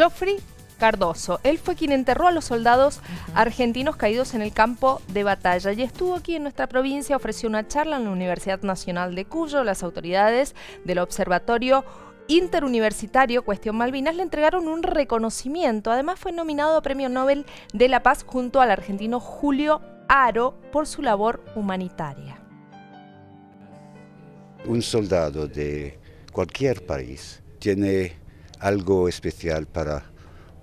Joffrey Cardoso. Él fue quien enterró a los soldados argentinos caídos en el campo de batalla y estuvo aquí en nuestra provincia, ofreció una charla en la Universidad Nacional de Cuyo. Las autoridades del observatorio interuniversitario Cuestión Malvinas le entregaron un reconocimiento. Además fue nominado a Premio Nobel de la Paz junto al argentino Julio Aro por su labor humanitaria. Un soldado de cualquier país tiene algo especial para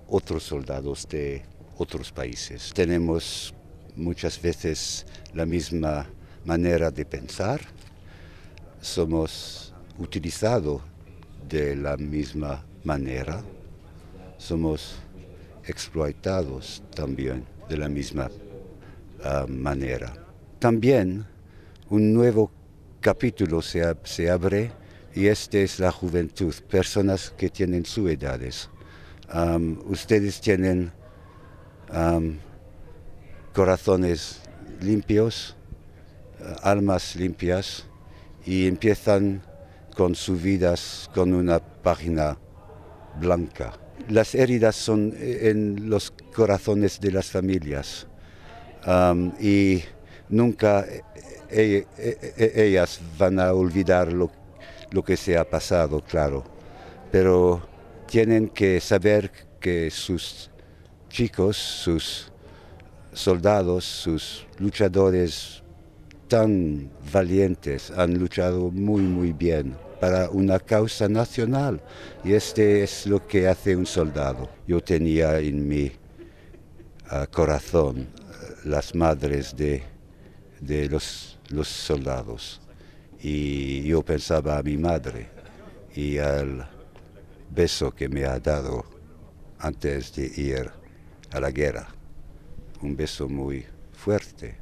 otros soldados de otros países. Tenemos muchas veces la misma manera de pensar, somos utilizados de la misma manera, somos explotados también de la misma ah, manera. También un nuevo capítulo se abre y esta es la juventud, personas que tienen su edades. ustedes tienen corazones limpios, eh, almas limpias y empiezan con sus vidas con una página blanca. Las heridas son eh, en los corazones de las familias y nunca eh, ellas van a olvidar lo que lo que se ha pasado, claro, pero tienen que saber que sus chicos, sus soldados, sus luchadores tan valientes han luchado muy, muy bien para una causa nacional. Y este es lo que hace un soldado. Yo tenía en mi ah, corazón eh, las madres de, los soldados y yo pensaba a mi madre y al beso que me ha dado antes de ir a la guerra, un beso muy fuerte.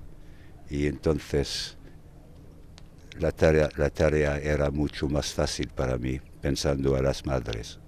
Y entonces la tarea, la tarea era mucho más fácil para mí pensando a las madres.